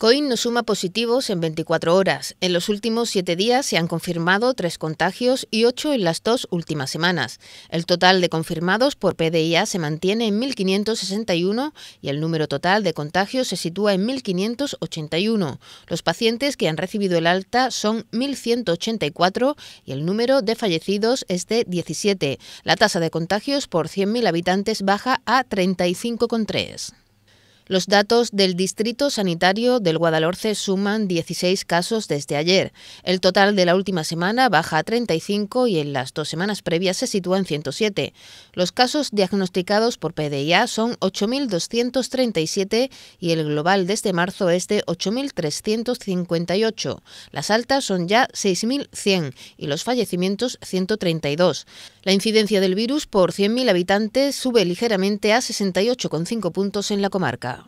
Coin no suma positivos en 24 horas. En los últimos siete días se han confirmado tres contagios y ocho en las dos últimas semanas. El total de confirmados por PDIA se mantiene en 1.561 y el número total de contagios se sitúa en 1.581. Los pacientes que han recibido el alta son 1.184 y el número de fallecidos es de 17. La tasa de contagios por 100.000 habitantes baja a 35,3. Los datos del Distrito Sanitario del Guadalhorce suman 16 casos desde ayer. El total de la última semana baja a 35 y en las dos semanas previas se sitúa en 107. Los casos diagnosticados por PDIA son 8.237 y el global desde marzo es de 8.358. Las altas son ya 6.100 y los fallecimientos 132. La incidencia del virus por 100.000 habitantes sube ligeramente a 68,5 puntos en la comarca.